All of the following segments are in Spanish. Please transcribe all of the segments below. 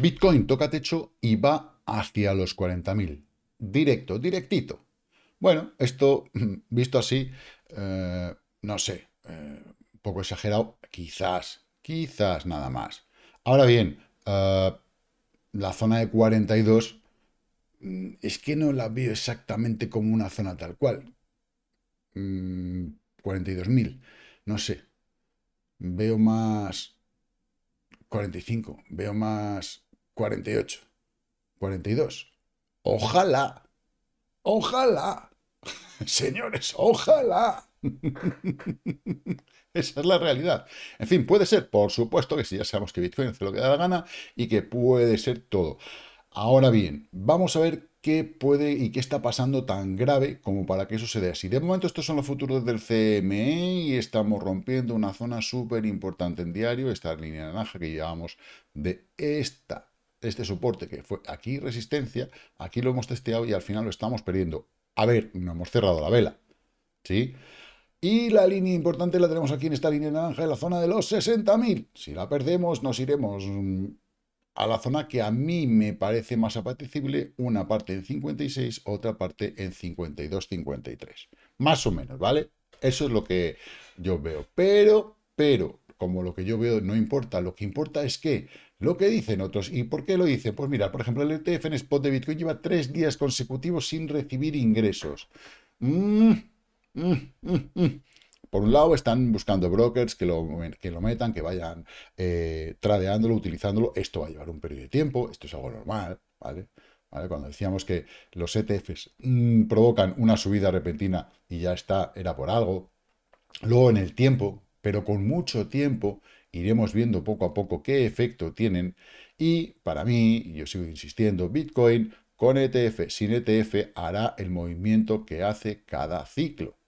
Bitcoin toca techo y va hacia los 40.000. Directo, directito. Bueno, esto visto así, eh, no sé, un eh, poco exagerado, quizás, quizás nada más. Ahora bien, eh, la zona de 42 mm, es que no la veo exactamente como una zona tal cual. 42.000, mm, no sé. Veo más 45, veo más 48, 42. Ojalá, ojalá, señores, ojalá. Esa es la realidad. En fin, puede ser, por supuesto, que si ya sabemos que Bitcoin hace lo que da la gana y que puede ser todo. Ahora bien, vamos a ver qué puede y qué está pasando tan grave como para que eso se dé así. De momento estos son los futuros del CME y estamos rompiendo una zona súper importante en diario, esta línea naranja que llevamos de esta este soporte que fue aquí resistencia, aquí lo hemos testeado y al final lo estamos perdiendo. A ver, no hemos cerrado la vela, ¿sí? Y la línea importante la tenemos aquí en esta línea naranja en la zona de los 60.000. Si la perdemos, nos iremos mm, a la zona que a mí me parece más apetecible, una parte en 56, otra parte en 52, 53. Más o menos, ¿vale? Eso es lo que yo veo. Pero, pero, como lo que yo veo no importa, lo que importa es que lo que dicen otros. ¿Y por qué lo dicen? Pues mira, por ejemplo, el ETF en spot de Bitcoin lleva tres días consecutivos sin recibir ingresos. Mm, mm, mm, por un lado, están buscando brokers que lo, que lo metan, que vayan eh, tradeándolo, utilizándolo. Esto va a llevar un periodo de tiempo, esto es algo normal, ¿vale? ¿Vale? Cuando decíamos que los ETFs provocan una subida repentina y ya está, era por algo. Luego en el tiempo, pero con mucho tiempo iremos viendo poco a poco qué efecto tienen. Y para mí, yo sigo insistiendo, Bitcoin con ETF, sin ETF, hará el movimiento que hace cada ciclo.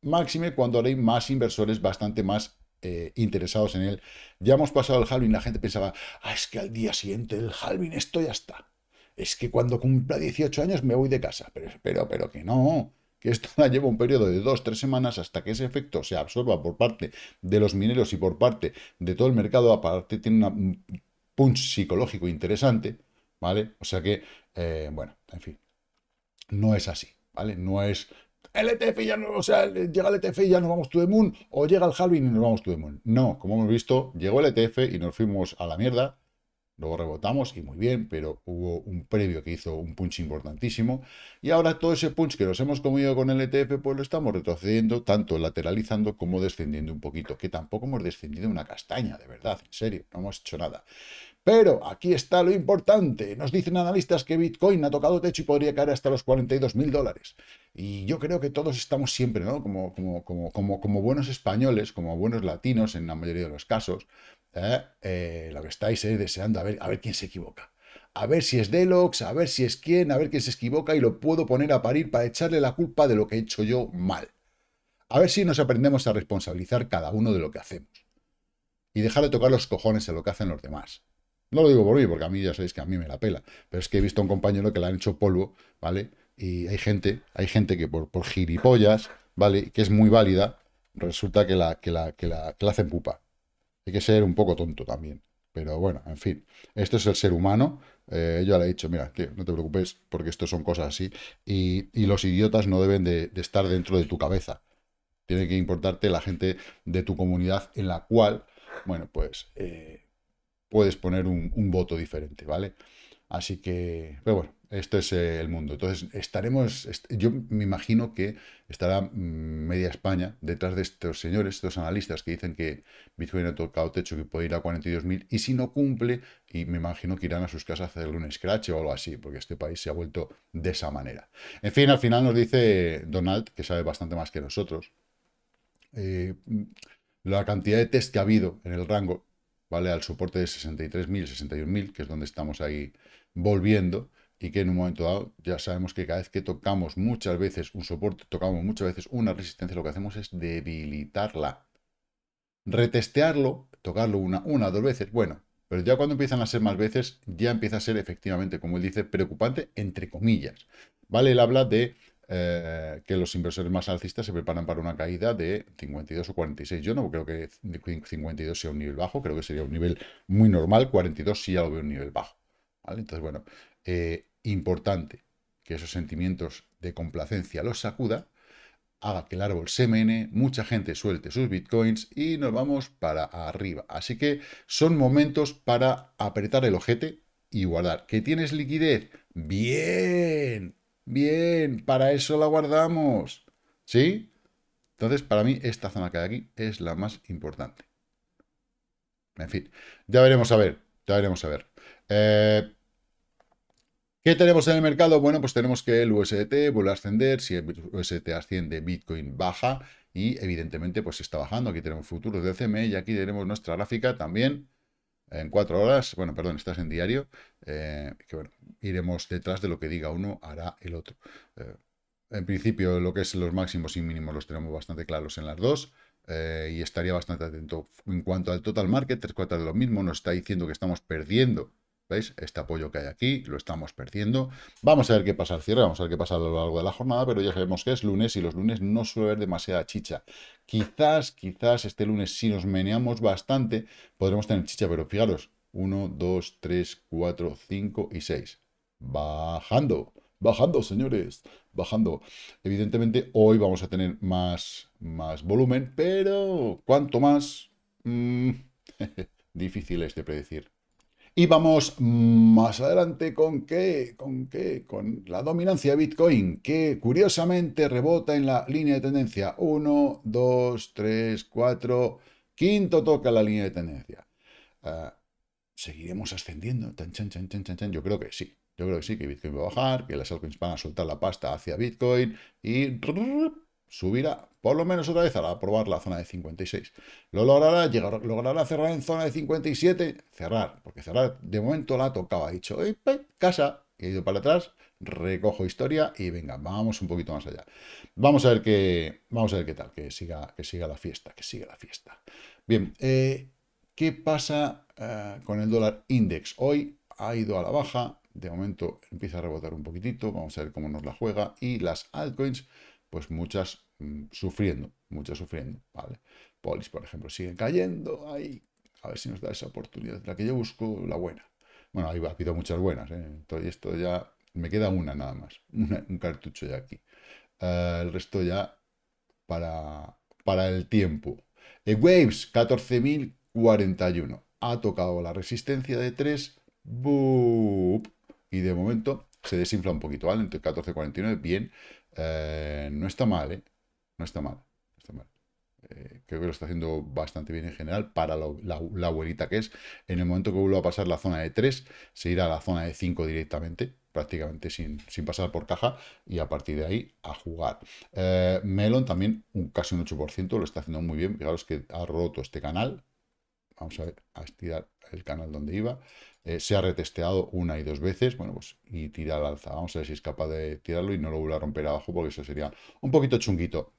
Máxime cuando hay más inversores bastante más eh, interesados en él. Ya hemos pasado el halving, la gente pensaba, ah, es que al día siguiente del halving esto ya está. Es que cuando cumpla 18 años me voy de casa. Pero, pero, pero que no esto la lleva un periodo de dos, tres semanas hasta que ese efecto se absorba por parte de los mineros y por parte de todo el mercado, aparte tiene un punch psicológico interesante, ¿vale? O sea que, eh, bueno, en fin, no es así, ¿vale? No es el ETF ya no, o sea, llega el ETF y ya nos vamos to the moon, o llega el halving y nos vamos to the moon. No, como hemos visto, llegó el ETF y nos fuimos a la mierda, Luego rebotamos y muy bien, pero hubo un previo que hizo un punch importantísimo. Y ahora todo ese punch que nos hemos comido con el ETF, pues lo estamos retrocediendo, tanto lateralizando como descendiendo un poquito. Que tampoco hemos descendido una castaña, de verdad, en serio, no hemos hecho nada. Pero aquí está lo importante. Nos dicen analistas que Bitcoin ha tocado techo y podría caer hasta los 42 mil dólares. Y yo creo que todos estamos siempre, ¿no? Como, como, como, como buenos españoles, como buenos latinos en la mayoría de los casos, eh, lo que estáis es eh, deseando a ver, a ver quién se equivoca. A ver si es Delox, a ver si es quién, a ver quién se equivoca y lo puedo poner a parir para echarle la culpa de lo que he hecho yo mal. A ver si nos aprendemos a responsabilizar cada uno de lo que hacemos. Y dejar de tocar los cojones en lo que hacen los demás. No lo digo por mí, porque a mí ya sabéis que a mí me la pela. Pero es que he visto a un compañero que le han hecho polvo, ¿vale? Y hay gente, hay gente que por, por gilipollas, ¿vale? Que es muy válida, resulta que la, que la, que la, que la hacen pupa. Hay que ser un poco tonto también. Pero bueno, en fin, esto es el ser humano. Eh, yo le he dicho, mira, tío, no te preocupes porque esto son cosas así. Y, los idiotas no deben de, estar dentro de tu cabeza. Tiene que importarte la gente de tu comunidad en la cual, bueno, pues eh, puedes poner un, un voto diferente, ¿vale? Así que, pero bueno, esto es eh, el mundo. Entonces, estaremos, yo me imagino que estará mm, media España detrás de estos señores, estos analistas que dicen que Bitcoin ha tocado techo, que puede ir a 42.000, y si no cumple, y me imagino que irán a sus casas a hacerle un scratch o algo así, porque este país se ha vuelto de esa manera. En fin, al final nos dice Donald, que sabe bastante más que nosotros, eh, la cantidad de test que ha habido en el rango, ¿vale? Al soporte de 63.000, 61.000, que es donde estamos ahí volviendo, y que en un momento dado ya sabemos que cada vez que tocamos muchas veces un soporte, tocamos muchas veces una resistencia, lo que hacemos es debilitarla. Retestearlo, tocarlo una, una, dos veces, bueno, pero ya cuando empiezan a ser más veces, ya empieza a ser efectivamente, como él dice, preocupante, entre comillas. Vale, él habla de eh, que los inversores más alcistas se preparan para una caída de 52 o 46. Yo no creo que 52 sea un nivel bajo, creo que sería un nivel muy normal, 42 sí ya lo veo un nivel bajo. Entonces, bueno, eh, importante que esos sentimientos de complacencia los sacuda, haga que el árbol se mene, mucha gente suelte sus bitcoins y nos vamos para arriba. Así que son momentos para apretar el ojete y guardar. ¿Que tienes liquidez? Bien, bien, para eso la guardamos. ¿Sí? Entonces, para mí, esta zona que hay aquí es la más importante. En fin, ya veremos a ver, ya veremos a ver. Eh, ¿Qué tenemos en el mercado? Bueno, pues tenemos que el USDT vuelve a ascender, si el USDT asciende, Bitcoin baja y evidentemente pues está bajando. Aquí tenemos futuros de CME y aquí tenemos nuestra gráfica también en cuatro horas, bueno, perdón, estás en diario, eh, que bueno, iremos detrás de lo que diga uno, hará el otro. Eh, en principio, lo que es los máximos y mínimos los tenemos bastante claros en las dos. Eh, y estaría bastante atento. En cuanto al total market, tres cuartas de lo mismo, nos está diciendo que estamos perdiendo ¿Veis? Este apoyo que hay aquí lo estamos perdiendo. Vamos a ver qué pasa al cierre, vamos a ver qué pasa a lo largo de la jornada, pero ya sabemos que es lunes y los lunes no suele haber demasiada chicha. Quizás, quizás este lunes si nos meneamos bastante podremos tener chicha, pero fijaros, 1, 2, 3, 4, 5 y 6. Bajando, bajando señores, bajando. Evidentemente hoy vamos a tener más, más volumen, pero cuanto más? Mm, difícil es de predecir. Y vamos más adelante con qué, con qué, con la dominancia de Bitcoin, que curiosamente rebota en la línea de tendencia. 1, 2, 3, 4, quinto toca la línea de tendencia. Ah, ¿Seguiremos ascendiendo? Tan, Yo creo que sí. Yo creo que sí, que Bitcoin va a bajar, que las altcoins van a soltar la pasta hacia Bitcoin y subirá por lo menos otra vez a probar la zona de 56. Lo logrará, llegar, logrará cerrar en zona de 57, cerrar, porque cerrar de momento la tocaba, ha dicho, casa, he ido para atrás, recojo historia y venga, vamos un poquito más allá. Vamos a ver qué, vamos a ver qué tal, que siga, que siga la fiesta, que siga la fiesta. Bien, eh, ¿qué pasa eh, con el dólar index? Hoy ha ido a la baja, de momento empieza a rebotar un poquitito, vamos a ver cómo nos la juega y las altcoins, pues muchas Mm, sufriendo, mucho sufriendo, ¿vale? Polis, por ejemplo, siguen cayendo, ahí, a ver si nos da esa oportunidad, la que yo busco, la buena. Bueno, ahí va, habido muchas buenas, Entonces, ¿eh? esto ya, me queda una nada más, un cartucho de aquí. Eh, el resto ya para, para el tiempo. Eh, Waves, 14.041. Ha tocado la resistencia de 3, y de momento se desinfla un poquito, ¿vale? Entre 14.49, bien, no está mal, ¿eh? no está mal. está mal. Eh, creo que lo está haciendo bastante bien en general para la, abuelita que es. En el momento que vuelva a pasar la zona de 3, se irá a la zona de 5 directamente, prácticamente sin, sin pasar por caja, y a partir de ahí a jugar. Eh, Melon también un, casi un 8%, lo está haciendo muy bien. Fijaros que ha roto este canal. Vamos a ver, a estirar el canal donde iba. Eh, se ha retesteado una y dos veces, bueno, pues y tira al alza. Vamos a ver si es capaz de tirarlo y no lo vuelve a romper abajo porque eso sería un poquito chunguito.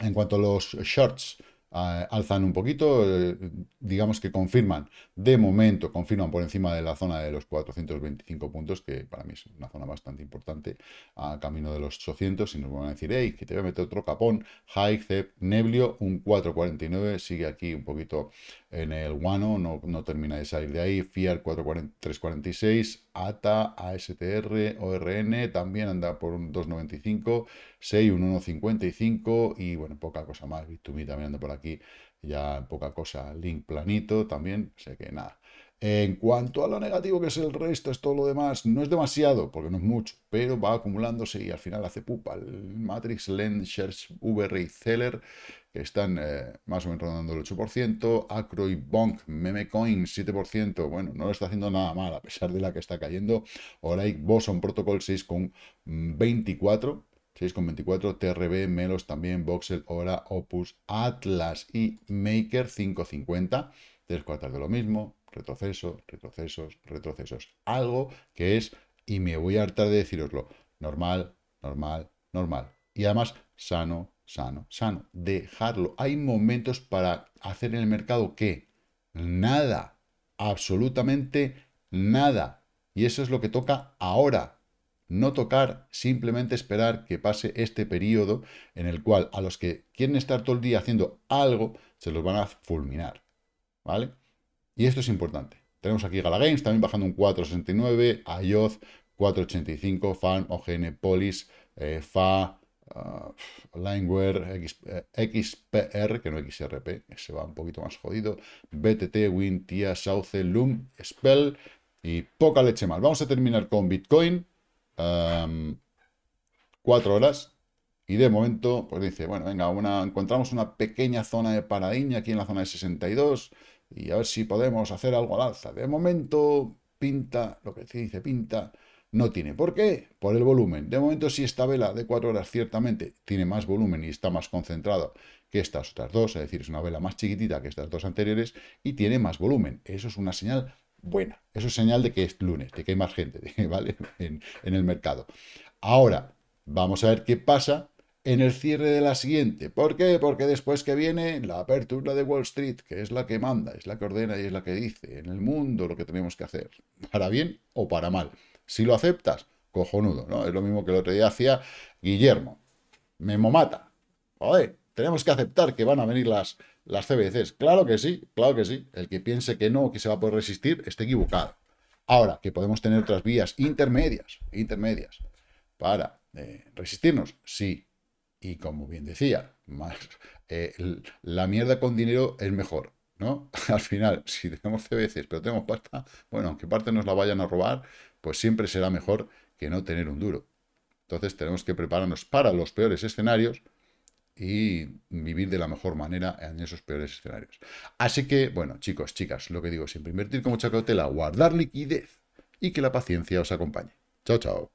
En cuanto a los shorts, eh, alzan un poquito, eh, digamos que confirman, de momento confirman por encima de la zona de los 425 puntos, que para mí es una zona bastante importante, a camino de los 800, y nos van a decir, hey, que te voy a meter otro capón, Hike, neblio, un 449, sigue aquí un poquito en el guano, no, termina de salir de ahí, fiar 346, ATA, ASTR, ORN, también anda por un 2,95, 6, un 1,55 y bueno, poca cosa más. Bit2Me también anda por aquí, ya poca cosa. Link planito también, sé que nada. En cuanto a lo negativo que es el resto, es todo lo demás, no es demasiado, porque no es mucho, pero va acumulándose y al final hace pupa. El Matrix, Lens, Uber, VR y Zeller que están eh, más o menos rondando el 8%, Acro y Bonk, Memecoin 7%, bueno, no lo está haciendo nada mal a pesar de la que está cayendo, Oraic Boson Protocol 6,24%, 6,24, TRB, Melos también, Voxel, Ora, Opus, Atlas y Maker 5,50, tres cuartas de lo mismo, retroceso, retrocesos, retrocesos, algo que es, y me voy a hartar de deciroslo, normal, normal, normal, y además sano, sano, sano, dejarlo. Hay momentos para hacer en el mercado que nada, absolutamente nada. Y eso es lo que toca ahora. No tocar, simplemente esperar que pase este periodo en el cual a los que quieren estar todo el día haciendo algo, se los van a fulminar. ¿Vale? Y esto es importante. Tenemos aquí Gala también bajando un 4.69, Ayoz 4.85, Farm, OGN, Polis, eh, FA, Ah, Lineware, X, eh, XPR, que no XRP, se va un poquito más jodido, BTT, Win, TIA, Sauce, Loom, Spell y poca leche más. Vamos a terminar con Bitcoin, cuatro horas, y de momento, pues dice, bueno, venga, una, encontramos una pequeña zona de paradiña aquí en la zona de 62 y a ver si podemos hacer algo al alza. De momento, pinta, lo que dice, pinta no tiene por qué, por el volumen. De momento, si esta vela de cuatro horas ciertamente tiene más volumen y está más concentrada que estas otras dos, es decir, es una vela más chiquitita que estas dos anteriores y tiene más volumen. Eso es una señal buena, eso es señal de que es lunes, de que hay más gente, ¿vale? En, en el mercado. Ahora, vamos a ver qué pasa en el cierre de la siguiente. ¿Por qué? Porque después que viene la apertura de Wall Street, que es la que manda, es la que ordena y es la que dice en el mundo lo que tenemos que hacer, para bien o para mal. Si lo aceptas, cojonudo, ¿no? Es lo mismo que el otro día hacía Guillermo. Memo mata. Joder, tenemos que aceptar que van a venir las, las CBCs. Claro que sí, claro que sí. El que piense que no, que se va a poder resistir, está equivocado. Ahora, que podemos tener otras vías intermedias, intermedias, para eh, resistirnos, sí. Y como bien decía, más, eh, la mierda con dinero es mejor, ¿no? Al final, si tenemos CBCs, pero tenemos pasta, bueno, aunque parte nos la vayan a robar, pues siempre será mejor que no tener un duro. Entonces tenemos que prepararnos para los peores escenarios y vivir de la mejor manera en esos peores escenarios. Así que, bueno, chicos, chicas, lo que digo siempre, invertir con mucha cautela, guardar liquidez y que la paciencia os acompañe. Chao, chao.